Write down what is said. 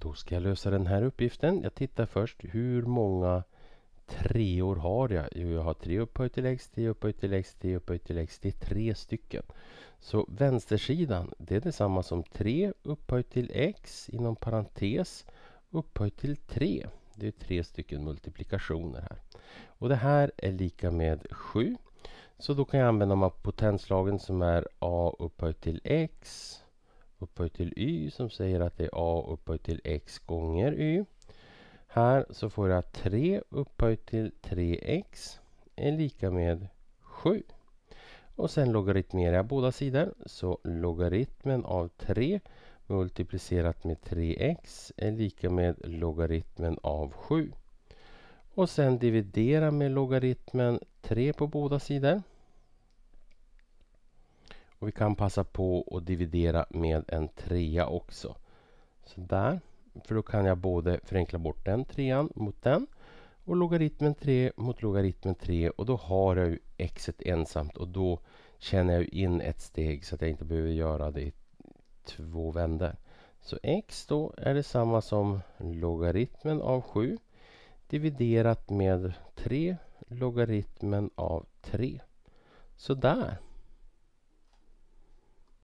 Då ska jag lösa den här uppgiften. Jag tittar först hur många treor har jag? Jo, jag har tre upphöjt till x, tre upphöjt till x, tre upphöjt till x. Det är tre stycken. Så vänstersidan, det är detsamma som 3 upphöjt till x inom parentes upphöjt till 3. Det är tre stycken multiplikationer här. Och det här är lika med 7. Så då kan jag använda potenslagen som är a upphöjt till x upphöjt till y som säger att det är a upphöjt till x gånger y. Här så får jag 3 upphöjt till 3x är lika med 7. Och sen logaritmerar jag båda sidor. Så logaritmen av 3 multiplicerat med 3x är lika med logaritmen av 7. Och sen dividera med logaritmen 3 på båda sidor. Och vi kan passa på att dividera med en trea också. Så För då kan jag både förenkla bort den trean mot den och logaritmen 3 mot logaritmen 3 och då har jag ju xet ensamt och då känner jag in ett steg så att jag inte behöver göra det i två vändor. Så x då är detsamma som logaritmen av 7 dividerat med 3 logaritmen av 3. Sådär.